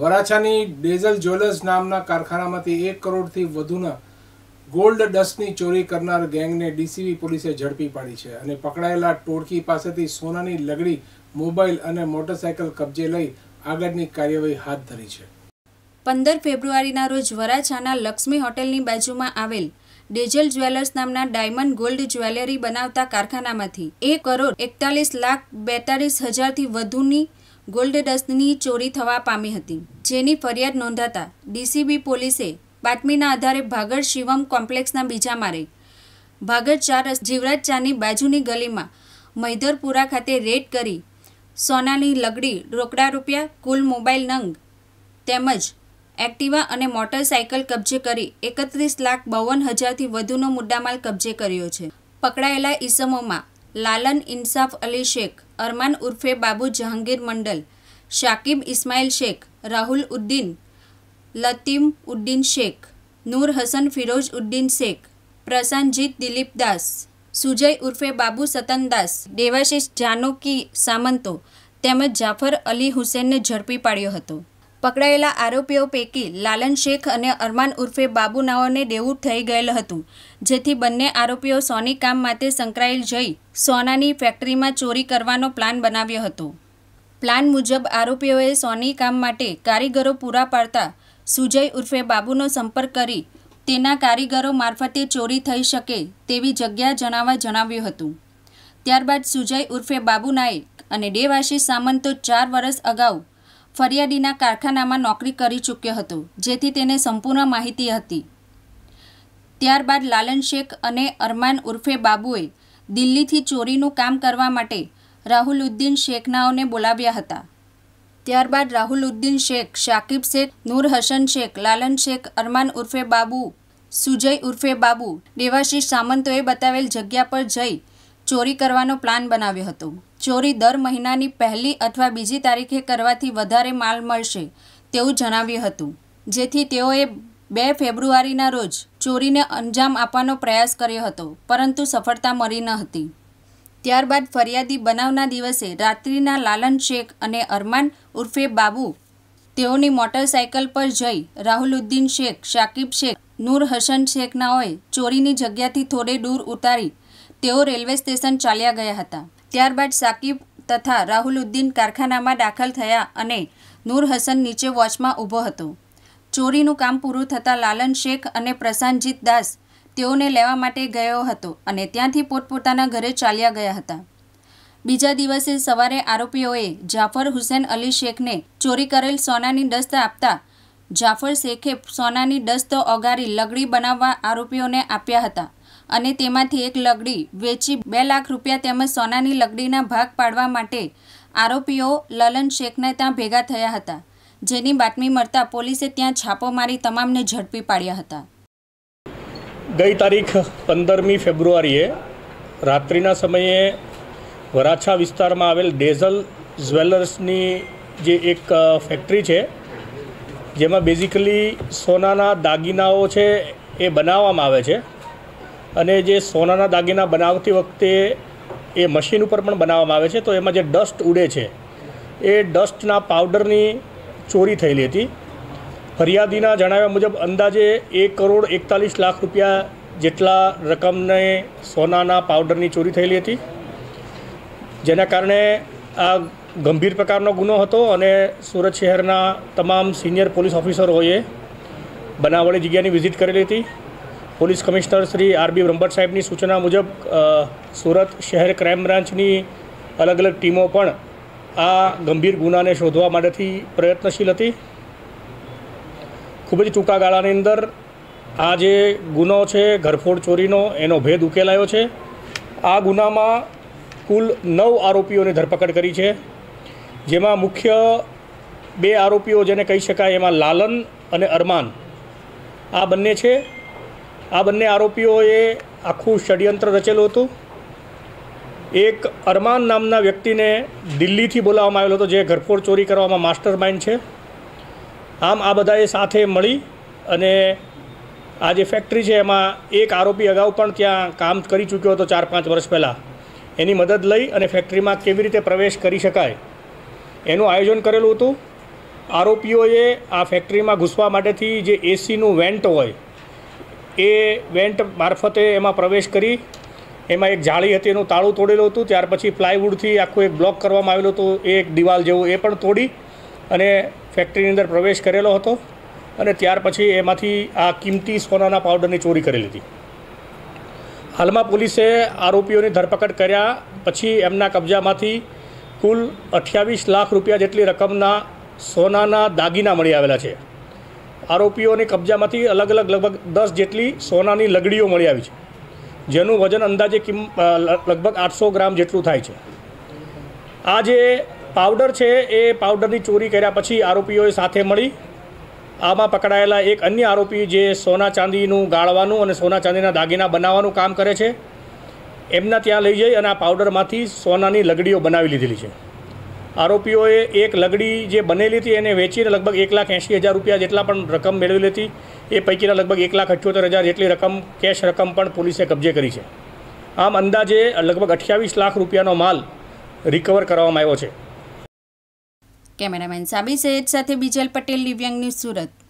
વરાછાની ડેઝલ jewellers નામના કારખાનામાંથી એક કરોડથી વધુના ગોલ્ડ ડસ્ટની ચોરી કરનાર ગેંગને ડીસીબી પોલીસે ઝડપી પાડી છે અને પકડાયેલા ટોળકી પાસેથી સોનાની લગડી મોબાઈલ અને મોટરસાયકલ કબજે લઈ આગળની કાર્યવાહી હાથ ધરી છે પંદર ફેબ્રુઆરીના રોજ વરાછાના લક્ષ્મી હોટેલની બાજુમાં આવેલ ડેઝલ જ્વેલર્સ નામના ડાયમંડ ગોલ્ડ જ્વેલરી બનાવતા કારખાનામાંથી એક કરોડ એકતાલીસ લાખ બેતાલીસ હજારથી વધુની ગોલ્ડ ડસ્ટની ચોરી થવા પામી હતી જેની ફરિયાદ નોંધાતા ડીસીબી પોલીસે બાતમીના આધારે ભાગળ શિવમ કોમ્પ્લેક્ષના બીજા મારે ભાગળ ચાર જીવરાજ ચારની બાજુની ગલીમાં મૈધરપુરા ખાતે રેડ કરી સોનાની લગડી રોકડા રૂપિયા કુલ મોબાઈલ નંગ તેમજ એક્ટિવા અને મોટરસાયકલ કબજે કરી એકત્રીસ લાખ બાવન હજારથી વધુનો મુદ્દામાલ કબજે કર્યો છે પકડાયેલા ઇસમોમાં લાલન ઇન્સાફ અલી શેખ અરમાન ઉર્ફે બાબુ જહાંગીર મંડલ શાકિબ ઇસ્માઇલ શેખ રાહુલ ઉદ્દીન લતીમ ઉદ્દીન શેખ નૂર હસન ફિરોઝ ઉદ્દીન શેખ પ્રશાંતજીત દિલીપ દાસ સુજય ઉર્ફે બાબુ સતન દાસ દેવાશિષ જાનોકી સામંતો તેમજ જાફર અલી હુસેનને ઝડપી પાડ્યો હતો પકડાયેલા આરોપીઓ પૈકી લાલન શેખ અને અરમાન ઉર્ફે બાબુનાઓને દેવું થઈ ગયેલ હતું જેથી બંને આરોપીઓ સોની કામ માટે સંકળાયેલ જઈ સોનાની ફેક્ટરીમાં ચોરી કરવાનો પ્લાન બનાવ્યો હતો પ્લાન મુજબ આરોપીઓએ સોની કામ માટે કારીગરો પૂરા પાડતા સુજય ઉર્ફે બાબુનો સંપર્ક કરી તેના કારીગરો મારફતે ચોરી થઈ શકે તેવી જગ્યા જણાવવા જણાવ્યું હતું ત્યારબાદ સુજય ઉર્ફે બાબુ નાયક અને દેવાશી સામંતો ચાર વર્ષ અગાઉ ફરિયાદીના કારખાનામાં નોકરી કરી ચૂક્યો હતો જેથી તેને સંપૂર્ણ માહિતી હતી ત્યારબાદ લાલન શેખ અને અરમાન ઉર્ફે બાબુએ દિલ્હીથી ચોરીનું કામ કરવા માટે રાહુલ ઉદ્દીન શેખનાઓને બોલાવ્યા હતા ત્યારબાદ રાહુલ ઉદ્દીન શેખ શાકિબ શેખ નૂર હસન શેખ લાલન શેખ અરમાન ઉર્ફે બાબુ સુજય ઉર્ફે બાબુ દેવાશીષ સામંતોએ બતાવેલ જગ્યા પર જઈ ચોરી કરવાનો પ્લાન બનાવ્યો હતો ચોરી દર મહિનાની પહેલી અથવા બીજી તારીખે કરવાથી વધારે માલ મળશે તેવું જણાવ્યું હતું જેથી તેઓએ બે ફેબ્રુઆરીના રોજ ચોરીને અંજામ આપવાનો પ્રયાસ કર્યો હતો પરંતુ સફળતા મળી ન હતી ત્યારબાદ ફરિયાદી બનાવના દિવસે રાત્રિના લાલન શેખ અને અરમાન ઉર્ફે બાબુ તેઓની મોટરસાયકલ પર જઈ રાહુલુદ્દીન શેખ શાકિબ શેખ નૂર હસન શેખનાઓએ ચોરીની જગ્યાથી થોડે દૂર ઉતારી તેઓ રેલવે સ્ટેશન ચાલ્યા ગયા હતા ત્યારબાદ સાકિબ તથા રાહુલુદ્દીન કારખાનામાં દાખલ થયા અને નૂર હસન નીચે વોચમાં ઊભો હતો ચોરીનું કામ પૂરું થતાં લાલન શેખ અને પ્રશાંતજીત દાસ તેઓને લેવા માટે ગયો હતો અને ત્યાંથી પોતપોતાના ઘરે ચાલ્યા ગયા હતા બીજા દિવસે સવારે આરોપીઓએ જાફર હુસેન અલી શેખને ચોરી કરેલ સોનાની દસ્ત આપતા જાફર શેખે સોનાની દસ્ત ઓગારી લગડી બનાવવા આરોપીઓને આપ્યા હતા અને તેમાંથી એક લગડી વેચી બે લાખ રૂપિયા તેમજ સોનાની લગડીના ભાગ પાડવા માટે આરોપીઓ લલન શેખને ત્યાં ભેગા થયા હતા જેની બાતમી મળતા પોલીસે ત્યાં છાપો મારી તમામને ઝડપી પાડ્યા હતા ગઈ તારીખ પંદરમી ફેબ્રુઆરીએ રાત્રિના સમયે વરાછા વિસ્તારમાં આવેલ ડેઝલ જ્વેલર્સની જે એક ફેક્ટરી છે જેમાં બેઝિકલી સોનાના દાગીનાઓ છે એ બનાવવામાં આવે છે અને જે સોનાના દાગીના બનાવતી વખતે એ મશીન ઉપર પણ બનાવવામાં આવે છે તો એમાં જે ડસ્ટ ઉડે છે એ ડસ્ટના પાવડરની ચોરી થયેલી હતી ફરિયાદીના જણાવ્યા મુજબ અંદાજે એક કરોડ એકતાલીસ લાખ રૂપિયા જેટલા રકમને સોનાના પાવડરની ચોરી થયેલી હતી જેના કારણે આ ગંભીર પ્રકારનો ગુનો હતો અને સુરત શહેરના તમામ સિનિયર પોલીસ ઓફિસરોએ બનાવવાળી જગ્યાની વિઝિટ કરેલી હતી police commissioner Shri R B Brahmbhatt સાહેબની સૂચના મુજબ સુરત શહેર ક્રાઇમ બ્રાન્ચની અલગ અલગ ટીમો પણ આ ગંભીર ગુનાને શોધવા માટેથી પ્રયત્નશીલ હતી ખૂબ જ ટૂંકા ગાળાની અંદર આ જે ગુનો છે ઘરફોડ ચોરીનો એનો ભેદ ઉકેલાયો છે આ ગુનામાં કુલ નવ આરોપીઓની ધરપકડ કરી છે જેમાં મુખ્ય બે આરોપીઓ જેને કહી શકાય એમાં લાલન અને અરમાન આ બંને છે આ બંને આરોપીઓએ આખું ષડયંત્ર રચેલું હતું એક અરમાન નામના વ્યક્તિને દિલ્હીથી બોલાવવામાં આવેલો હતો જે ઘરફોડ ચોરી કરવામાં માસ્ટર માઇન્ડ છે આમ આ બધાએ સાથે મળી અને આ જે ફેક્ટરી છે એમાં એક આરોપી અગાઉ પણ ત્યાં કામ કરી ચૂક્યો હતો ચાર પાંચ વર્ષ પહેલાં એની મદદ લઈ અને ફેક્ટરીમાં કેવી રીતે પ્રવેશ કરી શકાય એનું આયોજન કરેલું હતું આરોપીઓએ આ ફેક્ટરીમાં ઘૂસવા માટેથી જે એસીનું વેન્ટ હોય એ વેન્ટ મારફતે એમાં પ્રવેશ કરી એમાં એક જાળી હતી એનું તાળું તોડેલું હતું ત્યાર પછી પ્લાયવુડથી આખું એક બ્લોક કરવામાં આવેલું હતું એ એક દિવાલ જેવું એ પણ તોડી અને ફેક્ટરીની અંદર પ્રવેશ કરેલો હતો અને ત્યાર પછી એમાંથી આ કિંમતી સોનાના પાવડરની ચોરી કરી લીધી હાલમાં પોલીસે આરોપીઓની ધરપકડ કર્યા પછી એમના કબજામાંથી કુલ અઠ્યાવીસ લાખ રૂપિયા જેટલી રકમના સોનાના દાગીના મળી આવેલા છે આરોપીઓની કબજામાંથી અલગ અલગ લગભગ દસ જેટલી સોનાની લગડીઓ મળી આવી છે જેનું વજન અંદાજે કિમ લગભગ આઠસો ગ્રામ જેટલું થાય છે આ જે પાવડર છે એ પાવડરની ચોરી કર્યા પછી આરોપીઓએ સાથે મળી આમાં પકડાયેલા એક અન્ય આરોપી જે સોના ચાંદીનું ગાળવાનું અને સોના ચાંદીના દાગીના બનાવવાનું કામ કરે છે એમના ત્યાં લઈ જઈ અને આ પાવડરમાંથી સોનાની લગડીઓ બનાવી લીધેલી છે આરોપીઓએ એક લગડી જે બનેલી હતી એને વેચીને લગભગ એક લાખ એંશી હજાર રૂપિયા જેટલા પણ રકમ મેળવેલી હતી એ પૈકીના લગભગ એક લાખ અઠ્યોતેર હજાર જેટલી રકમ કેશ રકમ પણ પોલીસે કબજે કરી છે આમ અંદાજે લગભગ અઠ્યાવીસ લાખ રૂપિયાનો માલ રિકવર કરવામાં આવ્યો છે કેમેરામેન સાબી સૈયદ સાથે બીજલ પટેલ દિવ્યાંગ ન્યૂઝ સુરત